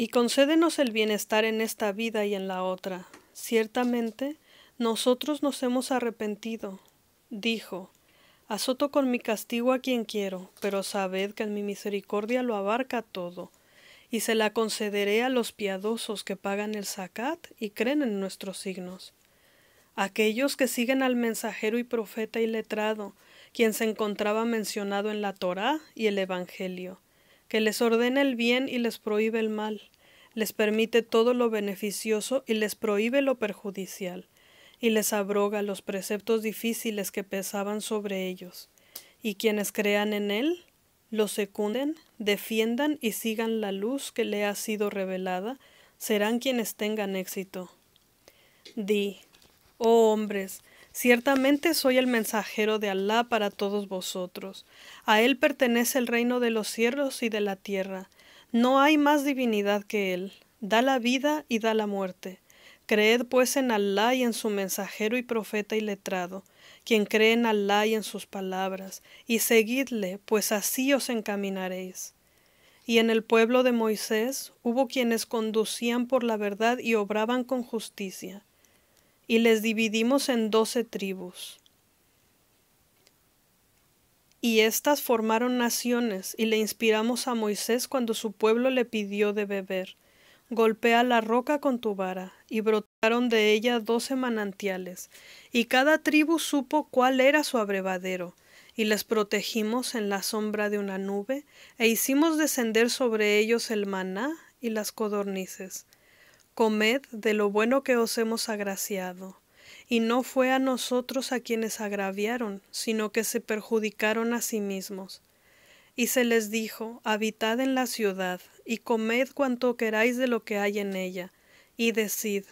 Y concédenos el bienestar en esta vida y en la otra. Ciertamente, nosotros nos hemos arrepentido. Dijo, Azoto con mi castigo a quien quiero, pero sabed que en mi misericordia lo abarca todo, y se la concederé a los piadosos que pagan el zakat y creen en nuestros signos aquellos que siguen al mensajero y profeta y letrado, quien se encontraba mencionado en la Torá y el Evangelio, que les ordena el bien y les prohíbe el mal, les permite todo lo beneficioso y les prohíbe lo perjudicial, y les abroga los preceptos difíciles que pesaban sobre ellos. Y quienes crean en él, lo secunden, defiendan y sigan la luz que le ha sido revelada, serán quienes tengan éxito. Di, Oh hombres, ciertamente soy el mensajero de Alá para todos vosotros. A Él pertenece el reino de los cielos y de la tierra. No hay más divinidad que Él. Da la vida y da la muerte. Creed pues en Alá y en su mensajero y profeta y letrado, quien cree en Alá y en sus palabras, y seguidle, pues así os encaminaréis. Y en el pueblo de Moisés hubo quienes conducían por la verdad y obraban con justicia y les dividimos en doce tribus. Y éstas formaron naciones, y le inspiramos a Moisés cuando su pueblo le pidió de beber. Golpea la roca con tu vara, y brotaron de ella doce manantiales, y cada tribu supo cuál era su abrevadero, y les protegimos en la sombra de una nube, e hicimos descender sobre ellos el maná y las codornices, comed de lo bueno que os hemos agraciado. Y no fue a nosotros a quienes agraviaron, sino que se perjudicaron a sí mismos. Y se les dijo, habitad en la ciudad, y comed cuanto queráis de lo que hay en ella, y decid,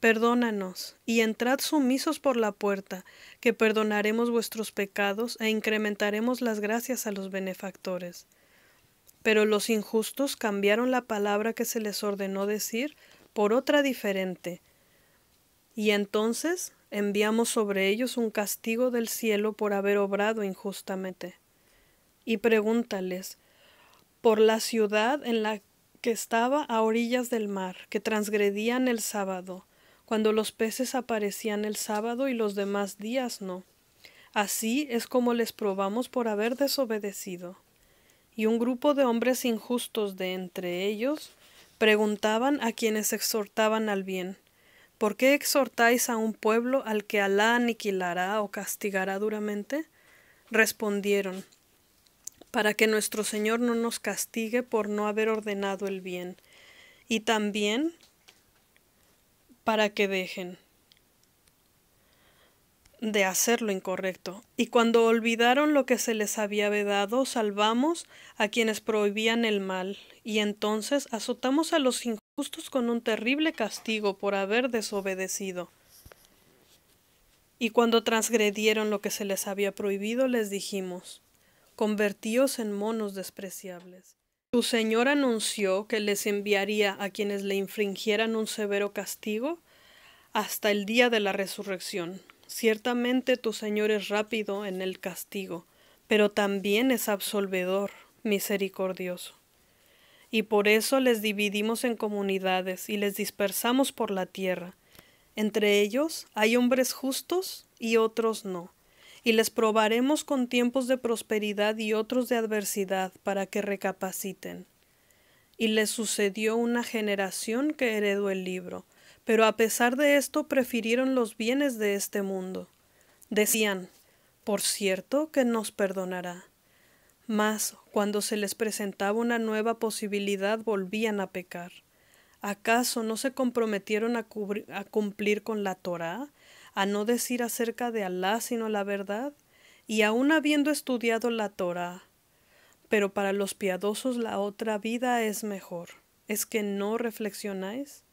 perdónanos, y entrad sumisos por la puerta, que perdonaremos vuestros pecados e incrementaremos las gracias a los benefactores. Pero los injustos cambiaron la palabra que se les ordenó decir por otra diferente. Y entonces enviamos sobre ellos un castigo del cielo por haber obrado injustamente. Y pregúntales, por la ciudad en la que estaba a orillas del mar, que transgredían el sábado, cuando los peces aparecían el sábado y los demás días no. Así es como les probamos por haber desobedecido. Y un grupo de hombres injustos de entre ellos preguntaban a quienes exhortaban al bien, ¿por qué exhortáis a un pueblo al que Alá aniquilará o castigará duramente? Respondieron, para que nuestro Señor no nos castigue por no haber ordenado el bien, y también para que dejen de hacer lo incorrecto. Y cuando olvidaron lo que se les había vedado, salvamos a quienes prohibían el mal, y entonces azotamos a los injustos con un terrible castigo por haber desobedecido. Y cuando transgredieron lo que se les había prohibido, les dijimos, convertíos en monos despreciables. Su señor anunció que les enviaría a quienes le infringieran un severo castigo hasta el día de la resurrección, Ciertamente tu Señor es rápido en el castigo, pero también es absolvedor, misericordioso. Y por eso les dividimos en comunidades y les dispersamos por la tierra. Entre ellos hay hombres justos y otros no. Y les probaremos con tiempos de prosperidad y otros de adversidad para que recapaciten. Y les sucedió una generación que heredó el libro pero a pesar de esto prefirieron los bienes de este mundo. Decían, por cierto que nos perdonará. Mas, cuando se les presentaba una nueva posibilidad, volvían a pecar. ¿Acaso no se comprometieron a, cumplir con la Torá, a no decir acerca de Alá sino la verdad? Y aun habiendo estudiado la Torá, pero para los piadosos la otra vida es mejor. ¿Es que no reflexionáis?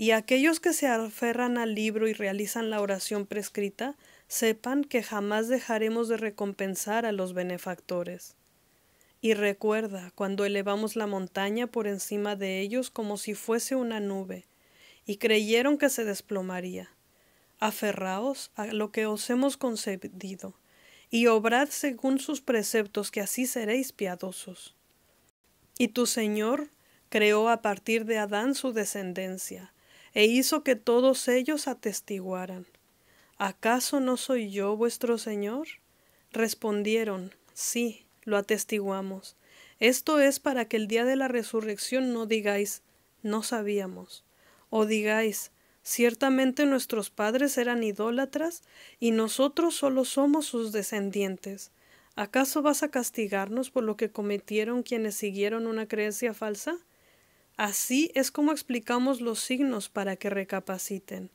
Y aquellos que se aferran al libro y realizan la oración prescrita, sepan que jamás dejaremos de recompensar a los benefactores. Y recuerda cuando elevamos la montaña por encima de ellos como si fuese una nube, y creyeron que se desplomaría. Aferraos a lo que os hemos concedido, y obrad según sus preceptos, que así seréis piadosos. Y tu Señor creó a partir de Adán su descendencia, e hizo que todos ellos atestiguaran. ¿Acaso no soy yo vuestro Señor? Respondieron, sí, lo atestiguamos. Esto es para que el día de la resurrección no digáis, no sabíamos, o digáis, ciertamente nuestros padres eran idólatras y nosotros solo somos sus descendientes. ¿Acaso vas a castigarnos por lo que cometieron quienes siguieron una creencia falsa? Así es como explicamos los signos para que recapaciten.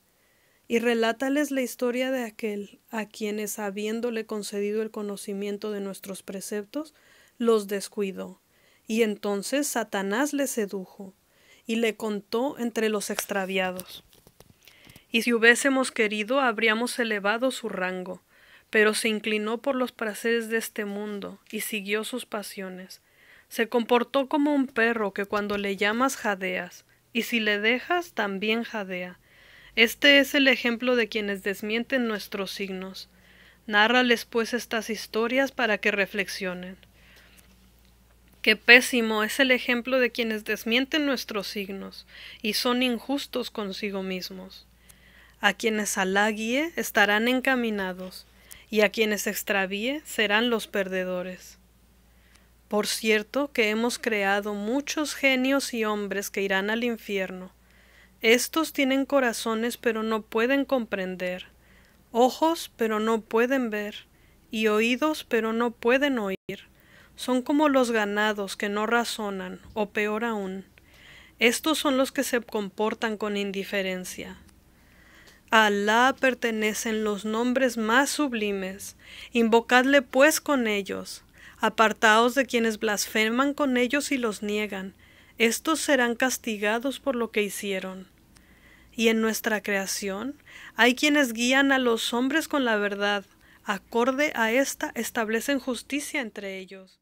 Y relátales la historia de aquel a quienes, habiéndole concedido el conocimiento de nuestros preceptos, los descuidó. Y entonces Satanás le sedujo y le contó entre los extraviados. Y si hubiésemos querido, habríamos elevado su rango, pero se inclinó por los placeres de este mundo y siguió sus pasiones. Se comportó como un perro que cuando le llamas jadeas, y si le dejas también jadea. Este es el ejemplo de quienes desmienten nuestros signos. Nárrales pues estas historias para que reflexionen. Qué pésimo es el ejemplo de quienes desmienten nuestros signos y son injustos consigo mismos. A quienes halaguie estarán encaminados, y a quienes extravíe serán los perdedores. Por cierto que hemos creado muchos genios y hombres que irán al infierno. Estos tienen corazones pero no pueden comprender, ojos pero no pueden ver, y oídos pero no pueden oír. Son como los ganados que no razonan, o peor aún. Estos son los que se comportan con indiferencia. A Alá pertenecen los nombres más sublimes. Invocadle pues con ellos apartaos de quienes blasfeman con ellos y los niegan, estos serán castigados por lo que hicieron. Y en nuestra creación hay quienes guían a los hombres con la verdad, acorde a esta establecen justicia entre ellos.